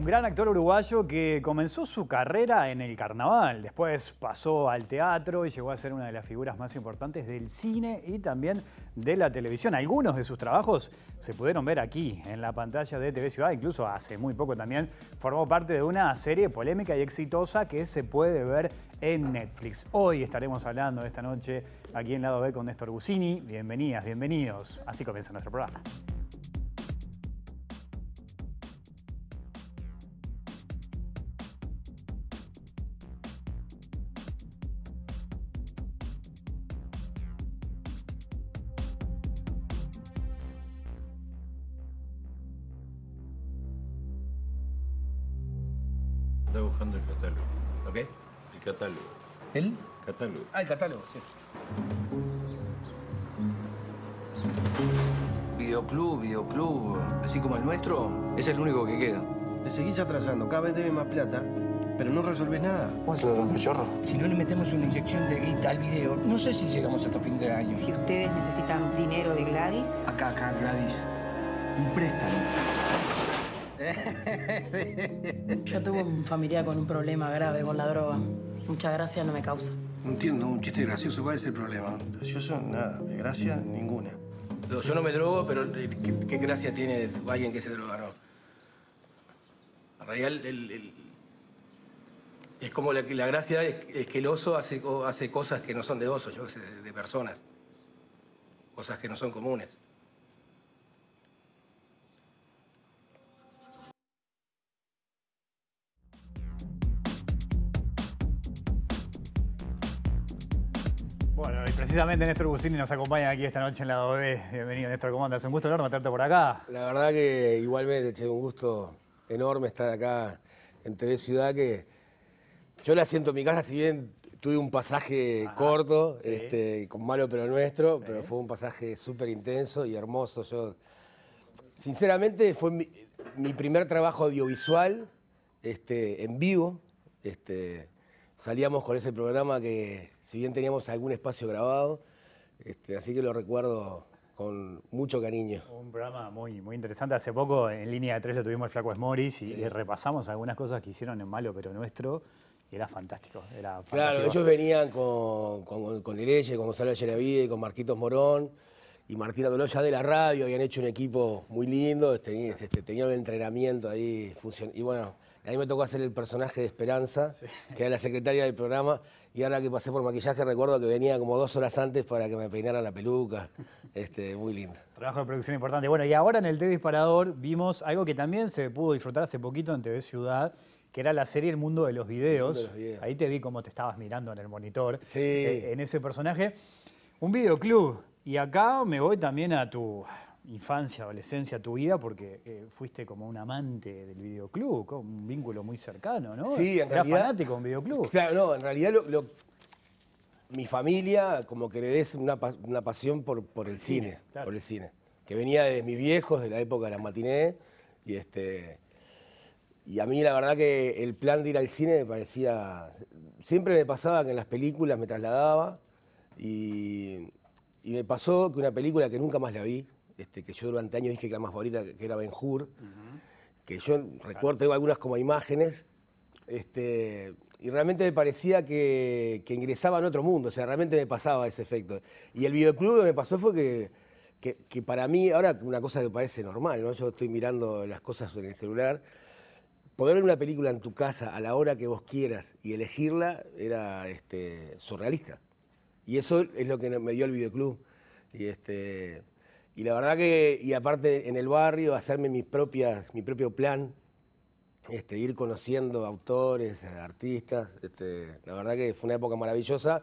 Un gran actor uruguayo que comenzó su carrera en el carnaval, después pasó al teatro y llegó a ser una de las figuras más importantes del cine y también de la televisión. Algunos de sus trabajos se pudieron ver aquí en la pantalla de TV Ciudad, incluso hace muy poco también formó parte de una serie polémica y exitosa que se puede ver en Netflix. Hoy estaremos hablando esta noche aquí en Lado B con Néstor Gusini. Bienvenidas, bienvenidos. Así comienza nuestro programa. catálogo, sí. Videoclub, videoclub, así como el nuestro, es el único que queda. Te seguís atrasando, cada vez debe más plata, pero no resolvés nada. Pues lo el chorro. Si no le metemos una inyección de guita al video, no sé si llegamos hasta fin de año. Si ustedes necesitan dinero de Gladys... Acá, acá, Gladys. Un préstamo. Yo tuve un familiar con un problema grave con la droga. Muchas gracias no me causa. No entiendo, un chiste gracioso, ¿cuál es el problema? Gracioso, nada. De gracia, ninguna. yo no me drogo, pero eh, ¿qué, gracia tiene alguien que se droga? No. En realidad, es como la, la gracia es, que el oso hace, hace cosas que no son de oso, yo de personas. Cosas que no son comunes. Bueno, y precisamente Néstor Bucini nos acompaña aquí esta noche en la OB. Bienvenido, Néstor, ¿cómo andas? Un gusto enorme tenerte por acá. La verdad que igualmente, che, un gusto enorme estar acá en TV Ciudad, que yo la siento en mi casa, si bien tuve un pasaje corto, este, con malo pero nuestro, pero fue un pasaje súper intenso y hermoso. Yo, sinceramente, fue mi, primer trabajo audiovisual este, en vivo. Este, salíamos con ese programa que, si bien teníamos algún espacio grabado, este, así que lo recuerdo con mucho cariño. Un programa muy, muy interesante. Hace poco en línea 3 tres lo tuvimos el Flaco Esmoris y, repasamos algunas cosas que hicieron en Malo Pero Nuestro y era fantástico. Claro, ellos venían con, con, con con Gonzalo Ayerevide, con Marquitos Morón y Martina Dolor de la radio. Habían hecho un equipo muy lindo, este, tenían este, un entrenamiento ahí. y bueno, a mí me tocó hacer el personaje de Esperanza, que era la secretaria del programa, y ahora que pasé por maquillaje recuerdo que venía como dos horas antes para que me peinara la peluca. Este, muy lindo. Trabajo de producción importante. Bueno, y ahora en el T Disparador vimos algo que también se pudo disfrutar hace poquito en TV Ciudad, que era la serie El Mundo de los Videos. Ahí te vi como te estabas mirando en el monitor, sí. Eh, en ese personaje. Un videoclub. Y acá me voy también a tu, infancia, adolescencia, tu vida, porque eh, fuiste como un amante del videoclub, con un vínculo muy cercano, ¿no? Sí, en Era realidad, fanático de un videoclub. Claro, no, en realidad mi familia como que heredé una, una pasión por, por el, cine, por el cine, que venía de mis viejos, de la época de las matinées, y este... Y a mí la verdad que el plan de ir al cine me parecía... Siempre me pasaba que en las películas me trasladaba y, y me pasó que una película que nunca más la vi, este, que yo durante años dije que la más favorita, que era Ben Hur, que yo recuerdo, algunas como imágenes, este, y realmente me parecía que, ingresaba en otro mundo, o sea, realmente me pasaba ese efecto. Y el videoclub lo que me pasó fue que, para mí, ahora una cosa que parece normal, yo estoy mirando las cosas en el celular, poder ver una película en tu casa a la hora que vos quieras y elegirla era este, surrealista. Y eso es lo que me dio el videoclub. Y este, y la verdad que, y aparte en el barrio, hacerme mis propias, mi propio plan, este, ir conociendo autores, eh, artistas, este, la verdad que fue una época maravillosa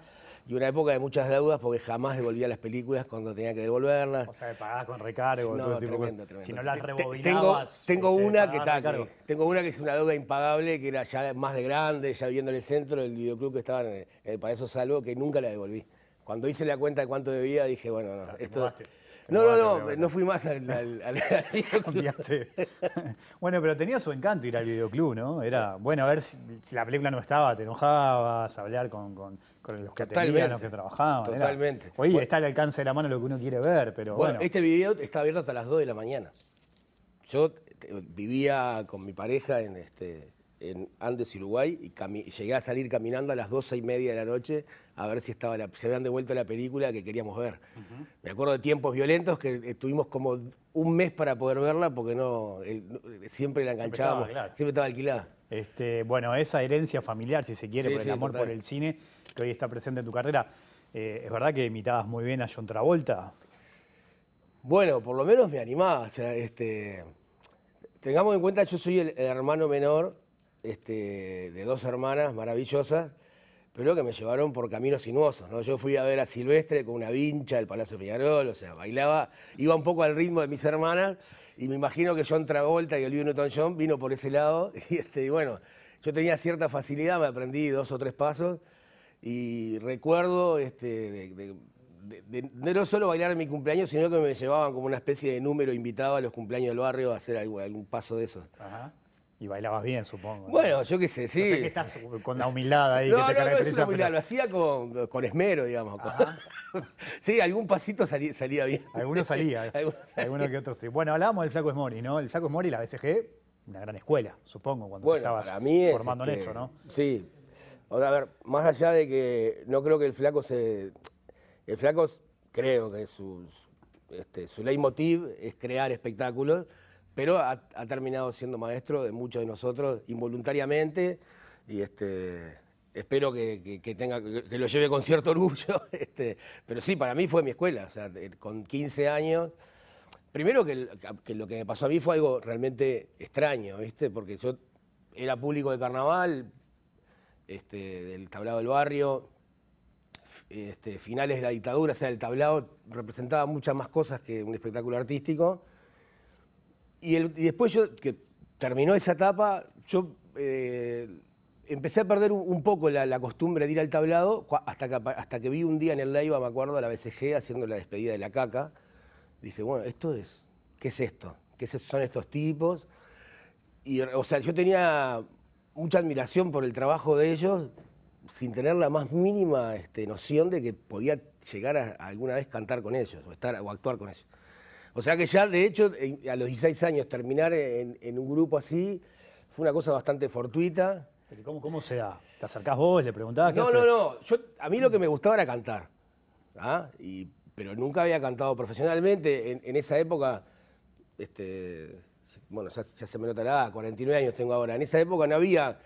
y una época de muchas deudas porque jamás devolvía las películas cuando tenía que devolverlas O sea, pagabas con recargo. No, todo Si no las rebobinabas. Tengo, tengo este, una que, cargo tengo una que es una deuda impagable, que era ya más de grande, ya viendo en el centro del videoclub que estaba en el, en Salvo, que nunca la devolví. Cuando hice la cuenta de cuánto debía, dije, bueno, no, esto... No, no, no, no, fui más al, bueno, pero tenía su encanto ir al videoclub, ¿no? Era, bueno, a ver si, la película no estaba, te enojabas, hablar con, los que tenían, los que trabajaban. Totalmente. oye, está al alcance de la mano lo que uno quiere ver, pero bueno. bueno. este video está abierto hasta las 2 de la mañana. Yo eh, vivía con mi pareja en este en Andes, Uruguay, y llegué a salir caminando a las doce y media de la noche a ver si estaba la, se habían devuelto la película que queríamos ver. Me acuerdo de tiempos violentos que eh, tuvimos como un mes para poder verla porque no, siempre la enganchábamos, siempre estaba, alquilada. Este, bueno, esa herencia familiar, si se quiere, por el amor por el cine, que hoy está presente en tu carrera. Eh, es verdad que imitabas muy bien a John Travolta. Bueno, por lo menos me animaba. sea, este, tengamos en cuenta, yo soy el hermano menor este, de dos hermanas maravillosas, pero que me llevaron por caminos sinuosos. ¿no? Yo fui a ver a Silvestre con una vincha del Palacio Peñarol, o sea, bailaba, iba un poco al ritmo de mis hermanas, y me imagino que John Travolta y Olivia Newton-John vino por ese lado, y, este, bueno, yo tenía cierta facilidad, me aprendí dos o tres pasos, y recuerdo este, no solo bailar en mi cumpleaños, sino que me llevaban como una especie de número invitado a los cumpleaños del barrio a hacer algún, algún paso de esos. Ajá. Y bailabas bien, supongo. Bueno, yo qué sé, sí. sé que estás con la humildad ahí. no, es humildad, lo hacía con, esmero, digamos. sí, algún pasito salía, bien. algunos salía, algunos que otros sí. Bueno, hablábamos del Flaco mori ¿no? El Flaco Esmori, la BCG, una gran escuela, supongo, cuando estabas formando hecho, este, ¿no? Sí. Ahora, a ver, más allá de que no creo que el Flaco se. El Flaco, creo que su, este, su leitmotiv es crear espectáculos pero ha, terminado siendo maestro de muchos de nosotros involuntariamente y este, espero que, tenga, que lo lleve con cierto orgullo, este, pero sí, para mí fue mi escuela, con 15 años, primero que, lo que me pasó a mí fue algo realmente extraño, ¿viste? porque yo era público de carnaval, este, del tablado del barrio, este, finales de la dictadura, o sea, el tablado representaba muchas más cosas que un espectáculo artístico y, después yo, que terminó esa etapa, yo eh, empecé a perder un, poco la, costumbre de ir al tablado hasta que, hasta que vi un día en el Leiva, me acuerdo, a la BCG haciendo la despedida de la caca. Dije, bueno, esto es, ¿qué es esto? ¿Qué son estos tipos? Y, o sea, yo tenía mucha admiración por el trabajo de ellos, sin tener la más mínima este, noción de que podía llegar a alguna vez cantar con ellos o, estar, o actuar con ellos. O sea que ya, de hecho, a los 16 años terminar en, un grupo así fue una cosa bastante fortuita. ¿cómo, cómo se da? ¿Te acercás vos? ¿Le preguntabas qué No, no, no. Yo, a mí lo que me gustaba era cantar. ¿ah? pero nunca había cantado profesionalmente. En, esa época, este, bueno, ya, se me notará. 49 años tengo ahora. En esa época no había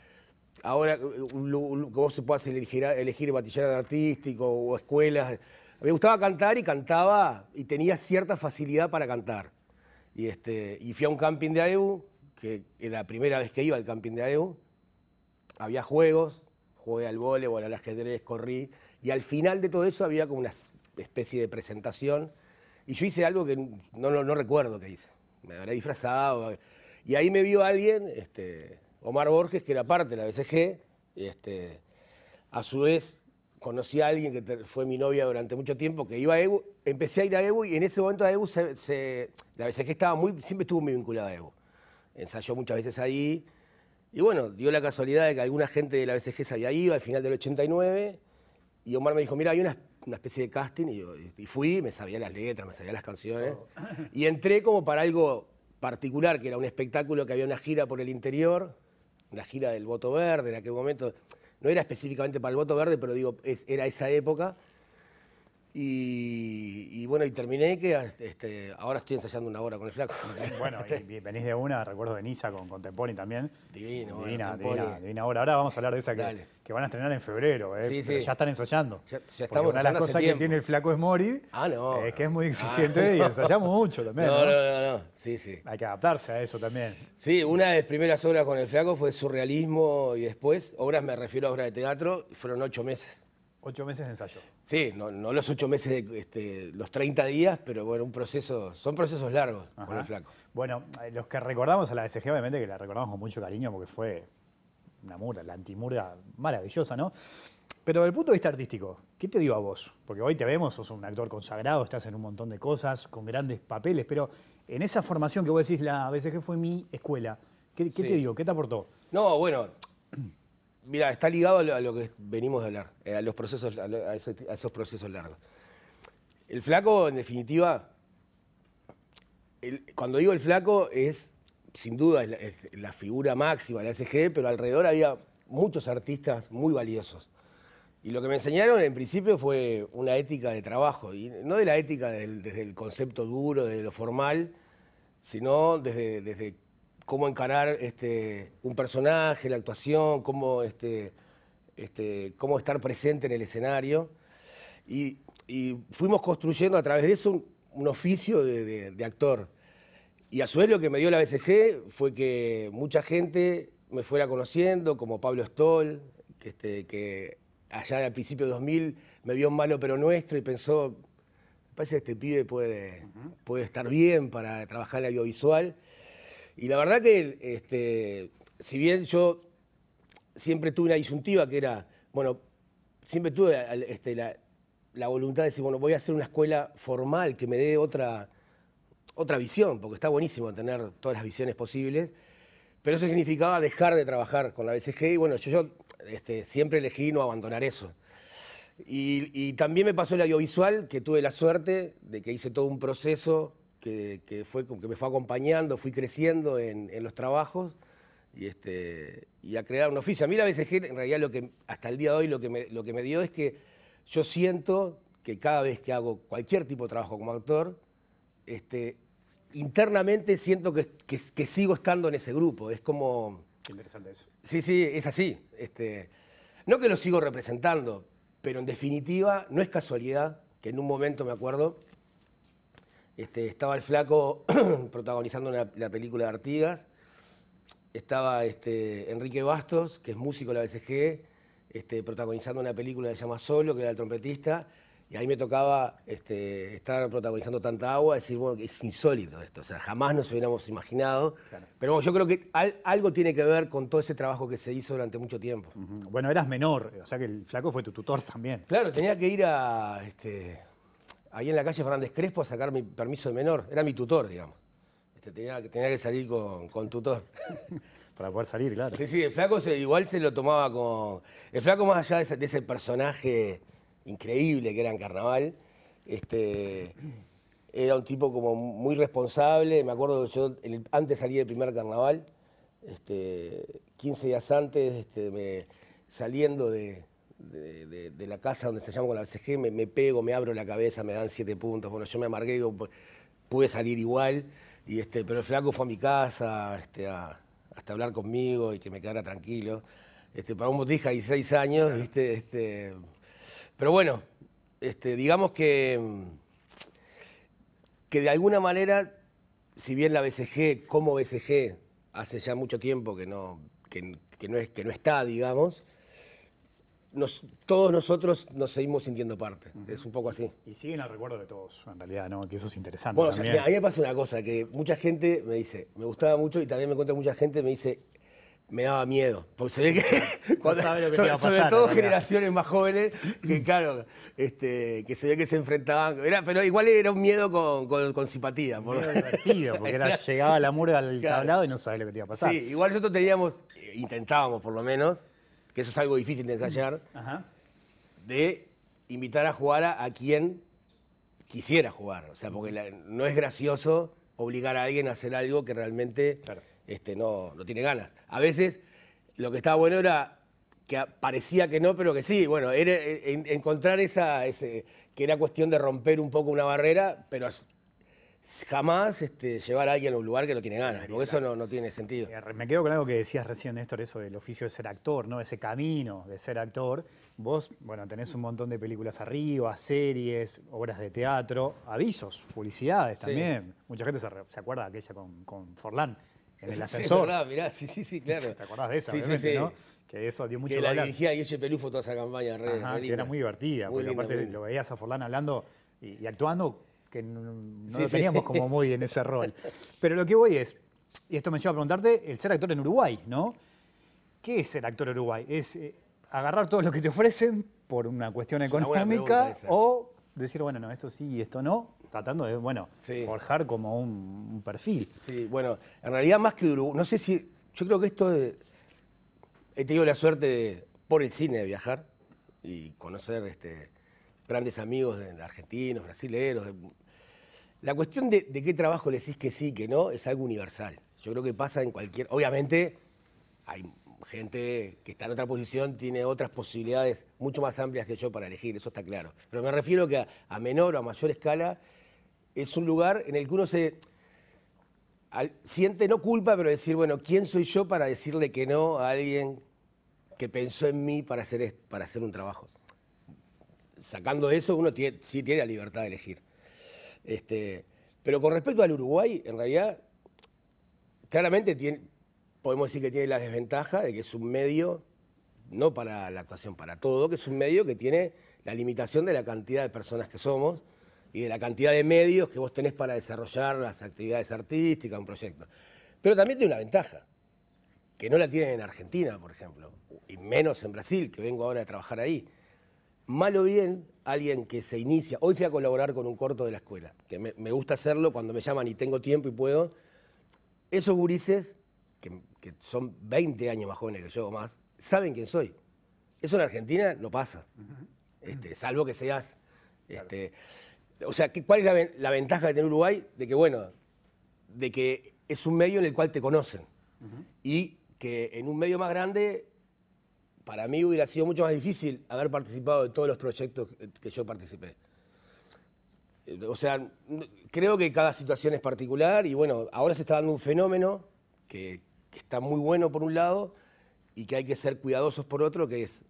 ahora que vos se puedas elegir, elegir artísticos artístico o escuelas me gustaba cantar y cantaba y tenía cierta facilidad para cantar. Y, este, y fui a un camping de AEU, que era la primera vez que iba al camping de AEU. Había juegos, jugué al voleibol, al ajedrez, corrí. Y al final de todo eso había como una especie de presentación. Y yo hice algo que no, no, recuerdo que hice. Me habré disfrazado. Eh. Y ahí me vio alguien, este, Omar Borges, que era parte de la BCG. Este, a su vez, conocí a alguien que fue mi novia durante mucho tiempo, que iba a Evo, empecé a ir a Evo y en ese momento a Evo la BCG estaba muy, siempre estuvo muy vinculada a Evo. Ensayó muchas veces ahí y bueno, dio la casualidad de que alguna gente de la BCG se había ido al final del 89 y Omar me dijo, mira, hay una, especie de casting y, fui, me sabía las letras, me sabía las canciones y entré como para algo particular, que era un espectáculo que había una gira por el interior, una gira del voto verde en aquel momento no era específicamente para el voto verde, pero digo, era esa época y, bueno, y terminé que este, ahora estoy ensayando una obra con el flaco. Bueno, venís de una, recuerdo de Niza con Temponi también. Divino, divina, divina, divina, Ahora vamos a hablar de esa que, van a estrenar en febrero, eh, ya están ensayando. una de las cosas que tiene el flaco es Mori, ah, no, eh, que es muy ah, exigente y ensayamos mucho también. No, no, no, no, sí, sí. Hay que adaptarse a eso también. Sí, una de las primeras obras con el flaco fue surrealismo y después, obras me refiero a obras de teatro, fueron ocho meses. Ocho meses de ensayo. Sí, no, los ocho meses, este, los 30 días, pero bueno, un proceso, son procesos largos con el flaco. Bueno, eh, los que recordamos a la SG, obviamente que la recordamos con mucho cariño porque fue una murga, la antimurga maravillosa, ¿no? Pero desde el punto de vista artístico, ¿qué te dio a vos? Porque hoy te vemos, sos un actor consagrado, estás en un montón de cosas, con grandes papeles, pero en esa formación que vos decís, la BCG fue mi escuela, ¿qué, te dio? ¿Qué te aportó? No, bueno, Mira, está ligado a lo, que venimos de hablar, eh, a, los procesos, a, esos, procesos largos. El flaco, en definitiva, cuando digo el flaco es, sin duda, la, figura máxima de la SG, pero alrededor había muchos artistas muy valiosos. Y lo que me enseñaron en principio fue una ética de trabajo, y no de la ética desde el concepto duro, de lo formal, sino desde, desde cómo encarar este, un personaje, la actuación, cómo, este, este, cómo estar presente en el escenario. Y, fuimos construyendo a través de eso un, oficio de, actor. Y a su vez lo que me dio la BCG fue que mucha gente me fuera conociendo, como Pablo Stoll, que, este, que allá al principio de 2000 me vio un Malo Pero Nuestro y pensó, parece que este pibe puede, puede estar bien para trabajar en audiovisual. Y la verdad que, este, si bien yo siempre tuve una disyuntiva que era, bueno, siempre tuve este, la, voluntad de decir, bueno, voy a hacer una escuela formal que me dé otra, otra visión, porque está buenísimo tener todas las visiones posibles, pero eso significaba dejar de trabajar con la BCG y bueno, yo, este, siempre elegí no abandonar eso. y, también me pasó el audiovisual, que tuve la suerte de que hice todo un proceso que, fue, que me fue acompañando, fui creciendo en, los trabajos y, este, y a crear un oficio. A mí la BCG, en realidad, lo que, hasta el día de hoy, lo que, me, lo que me dio es que yo siento que cada vez que hago cualquier tipo de trabajo como actor, este, internamente siento que, sigo estando en ese grupo. Es como... Qué interesante eso. Sí, sí, es así. Este, no que lo sigo representando, pero en definitiva no es casualidad que en un momento, me acuerdo, este, estaba el flaco protagonizando la, película de Artigas. Estaba este, Enrique Bastos, que es músico de la BCG, este, protagonizando una película que se llama Solo, que era el trompetista. Y ahí me tocaba estar protagonizando tanta agua, decir, bueno, es insólito esto, o sea, jamás nos hubiéramos imaginado. Pero yo creo que algo tiene que ver con todo ese trabajo que se hizo durante mucho tiempo. Bueno, eras menor, o sea que el flaco fue tu tutor también. Claro, tenía que ir a, ahí en la calle Fernández Crespo a sacar mi permiso de menor. Era mi tutor, digamos. Este, tenía, tenía, que salir con, tutor. Para poder salir, claro. Sí, sí, el flaco igual se lo tomaba con... El flaco más allá de ese, personaje increíble que era en Carnaval, este, era un tipo como muy responsable. Me acuerdo que yo antes salí del primer Carnaval, este, 15 días antes, este, saliendo de, de, la casa donde se llama con la BCG, me, pego, me abro la cabeza, me dan siete puntos. Bueno, yo me amargué, y pude salir igual, y este, pero el flaco fue a mi casa este, hasta hablar conmigo y que me quedara tranquilo. Este, para un botija de 16 años, ¿viste? Este, pero bueno, este, digamos que, que de alguna manera, si bien la BCG, como BCG, hace ya mucho tiempo que que no está, digamos, todos nosotros nos seguimos sintiendo parte. Es un poco así. Y siguen al recuerdo de todos, en realidad, ¿no? Que eso es interesante. Bueno, también. a mí me pasa una cosa, que mucha gente me dice, me gustaba mucho y también me cuenta mucha gente, me dice, me daba miedo. Porque se ve que. No lo que iba a pasar, sobre todo generaciones más jóvenes, que claro, este, que se ve que se enfrentaban. Era, pero igual era un miedo con, con, simpatía. Era divertido, porque llegaba la murga al tablado y no sabía lo que te iba a pasar. Sí, igual nosotros teníamos, eh, intentábamos por lo menos, que eso es algo difícil de ensayar, de invitar a jugar a, quien quisiera jugar. O sea, porque no es gracioso obligar a alguien a hacer algo que realmente este, no, lo tiene ganas. A veces lo que estaba bueno era que parecía que no, pero que sí. Bueno, era, encontrar esa, que era cuestión de romper un poco una barrera, pero jamás este, llevar a alguien a un lugar que no tiene ganas, porque eso no, tiene sentido. Eh, me quedo con algo que decías recién, Néstor, eso del oficio de ser actor, ¿no? Ese camino de ser actor. Vos, bueno, tenés un montón de películas arriba, series, obras de teatro, avisos, publicidades también. Mucha gente se, acuerda de aquella con, con Forlán en el ascensor. Sí, sí, sí, claro. ¿Te acordás de esa, ¿no? Que eso dio mucho Que la dirigía Guille Pelufo toda esa campaña redes. que era muy divertida, aparte lo veías a Forlán hablando y actuando que no, lo teníamos como muy en ese rol. Pero lo que voy es, y esto me lleva a preguntarte, el ser actor en Uruguay, ¿no? ¿Qué es ser actor en Uruguay? ¿Es eh, agarrar todo lo que te ofrecen por una cuestión económica o decir, bueno, no, esto sí y esto no? Tratando de, bueno, forjar como un, perfil. Sí, bueno, en realidad más que Uruguay, no sé si, yo creo que esto, he tenido la suerte por el cine de viajar y conocer este, grandes amigos de, argentinos, brasileños la cuestión de, qué trabajo le decís que sí, que no, es algo universal. Yo creo que pasa en cualquier. Obviamente, hay gente que está en otra posición, tiene otras posibilidades mucho más amplias que yo para elegir, eso está claro. Pero me refiero que a, menor o a mayor escala es un lugar en el que uno se. siente no culpa, pero decir, bueno, ¿quién soy yo para decirle que no a alguien que pensó en mí para hacer, para hacer un trabajo? Sacando eso, uno sí tiene la libertad de elegir. Este, pero con respecto al Uruguay, en realidad, claramente tiene, podemos decir que tiene la desventaja de que es un medio, no para la actuación, para todo, que es un medio que tiene la limitación de la cantidad de personas que somos y de la cantidad de medios que vos tenés para desarrollar las actividades artísticas, un proyecto. Pero también tiene una ventaja, que no la tienen en Argentina, por ejemplo, y menos en Brasil, que vengo ahora a trabajar ahí mal o bien, alguien que se inicia, hoy fui a colaborar con un corto de la escuela, que me, gusta hacerlo cuando me llaman y tengo tiempo y puedo, esos gurises, que, son 20 años más jóvenes que yo o más, saben quién soy. Eso en Argentina no pasa, este, salvo que seas... Este, o sea, ¿cuál es la, ventaja de tener Uruguay? De que, bueno, de que es un medio en el cual te conocen. Y que en un medio más grande para mí hubiera sido mucho más difícil haber participado de todos los proyectos que yo participé. O sea, creo que cada situación es particular y bueno, ahora se está dando un fenómeno que, está muy bueno por un lado y que hay que ser cuidadosos por otro, que es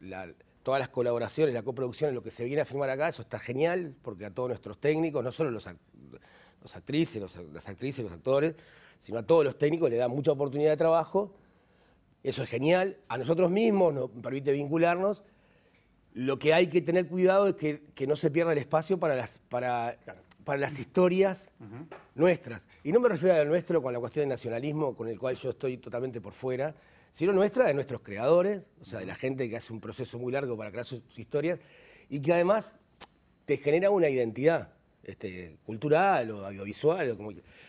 todas las colaboraciones, la coproducción, lo que se viene a firmar acá, eso está genial, porque a todos nuestros técnicos, no solo los, actrices, las actrices, los actores, sino a todos los técnicos le da mucha oportunidad de trabajo eso es genial. A nosotros mismos nos permite vincularnos. Lo que hay que tener cuidado es que, no se pierda el espacio para las, para, para las historias nuestras. Y no me refiero a lo nuestro con la cuestión del nacionalismo, con el cual yo estoy totalmente por fuera, sino nuestra, de nuestros creadores, o sea, de la gente que hace un proceso muy largo para crear sus, historias y que además te genera una identidad este, cultural o audiovisual.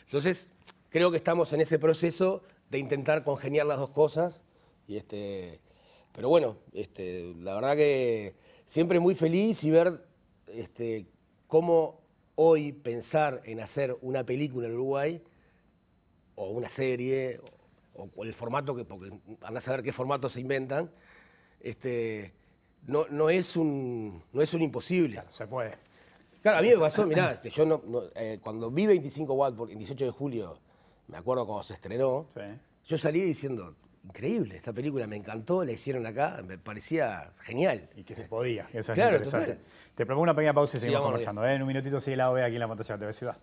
Entonces, creo que estamos en ese proceso de intentar congeniar las dos cosas. Y este, pero bueno, este, la verdad que siempre muy feliz y ver este, cómo hoy pensar en hacer una película en Uruguay o una serie o, el formato que porque van a saber qué formato se inventan este no, no es un es un imposible se puede claro a mí me pasó mirá, este, yo no, eh, cuando vi 25 Watt en 18 de julio me acuerdo cuando se estrenó, sí. yo salí diciendo, increíble, esta película me encantó, la hicieron acá, me parecía genial. Y que se podía, eso claro, es Te propongo una pequeña pausa y seguimos conversando. ¿eh? En un minutito sigue la OVE aquí en la pantalla de TV Ciudad.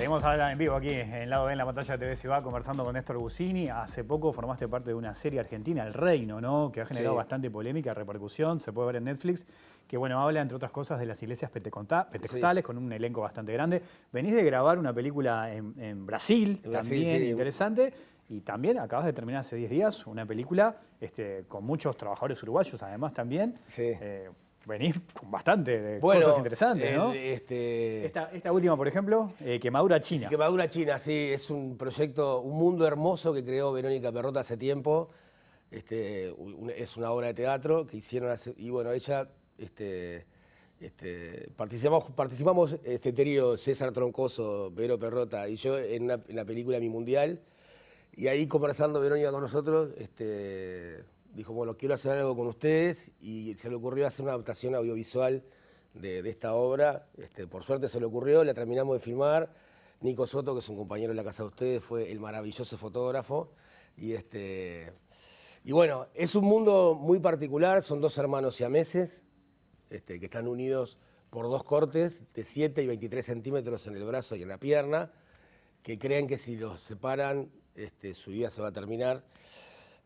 Seguimos en vivo aquí en Lado B en la pantalla de TV Ciudad conversando con Néstor Bucini. Hace poco formaste parte de una serie argentina, El Reino, ¿no? Que ha generado bastante polémica, repercusión, se puede ver en Netflix, que bueno, habla entre otras cosas de las iglesias pentecostales con un elenco bastante grande. Venís de grabar una película en, Brasil, también interesante. Y también acabas de terminar hace 10 días una película este, con muchos trabajadores uruguayos, además también. Sí. Eh, venís con bastante de cosas interesantes, ¿no? Este, esta, última, por ejemplo, eh, Quemadura China. Quemadura China, sí, es un proyecto, un mundo hermoso que creó Verónica Perrota hace tiempo. Este, es una obra de teatro que hicieron hace, y bueno, ella, este, este participamos, participamos este trío César Troncoso, Vero Perrota y yo en, en la película Mi Mundial, y ahí conversando Verónica con nosotros, este, dijo, bueno, quiero hacer algo con ustedes y se le ocurrió hacer una adaptación audiovisual de, esta obra. Este, por suerte se le ocurrió, la terminamos de filmar. Nico Soto, que es un compañero de la casa de ustedes, fue el maravilloso fotógrafo. Y, este, y bueno, es un mundo muy particular, son dos hermanos siameses este, que están unidos por dos cortes de 7 y 23 centímetros en el brazo y en la pierna, que creen que si los separan este, su vida se va a terminar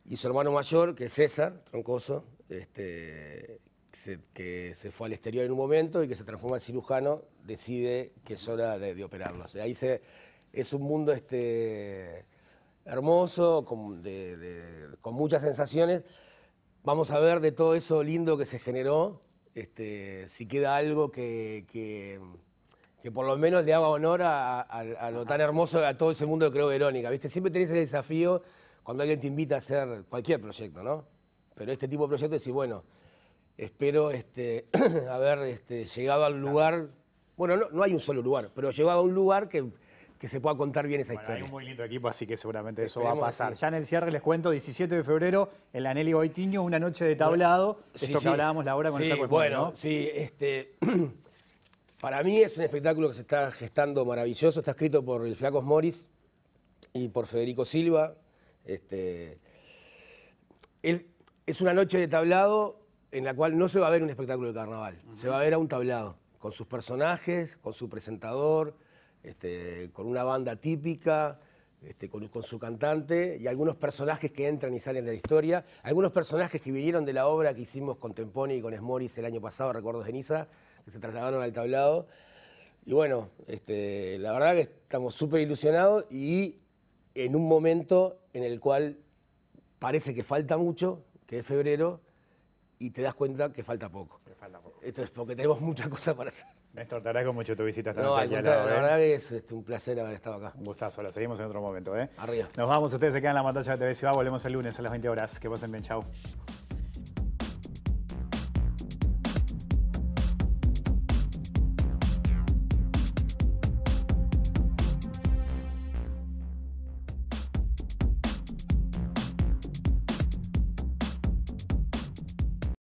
y su hermano mayor, que es César Troncoso, este, que, se, fue al exterior en un momento y que se transforma en cirujano, decide que es hora de, de operarlos. Ahí es un mundo este, hermoso, con, muchas sensaciones. Vamos a ver de todo eso lindo que se generó, este, si queda algo que, que, por lo menos le haga honor a, lo tan hermoso, a todo ese mundo que Creo Verónica. ¿viste? Siempre tenés ese desafío cuando alguien te invita a hacer cualquier proyecto, ¿no? Pero este tipo de proyectos, decir, bueno, espero este, haber este, llegado al lugar. Bueno, no, hay un solo lugar, pero llegado a un lugar que, que se pueda contar bien esa historia. Hay un muy lindo equipo, así que seguramente eso va a pasar. Ya en el cierre les cuento, 17 de febrero, en el Nelly Boitiño, una noche de tablado. esto que hablábamos la hora con sí, Bueno, sí, este. Para mí es un espectáculo que se está gestando maravilloso, está escrito por el Flacos Morris y por Federico Silva, él, este, es una noche de tablado en la cual no se va a ver un espectáculo de carnaval, se va a ver a un tablado, con sus personajes, con su presentador, este, con una banda típica, este, con, su cantante y algunos personajes que entran y salen de la historia, algunos personajes que vinieron de la obra que hicimos con Temponi y con Esmoris el año pasado, Recuerdos de Niza, que se trasladaron al tablado. Y bueno, la verdad que estamos súper ilusionados y en un momento en el cual parece que falta mucho, que es febrero, y te das cuenta que falta poco. Que falta poco. Esto es porque tenemos muchas cosas para hacer. Néstor, te agradezco mucho tu visita hasta no, la ¿eh? verdad es este, un placer haber estado acá. Un gustazo, la seguimos en otro momento. ¿eh? Arriba. Nos vamos, ustedes se quedan en la pantalla de TV Ciudad, volvemos el lunes a las 20 horas. Que pasen bien, chao.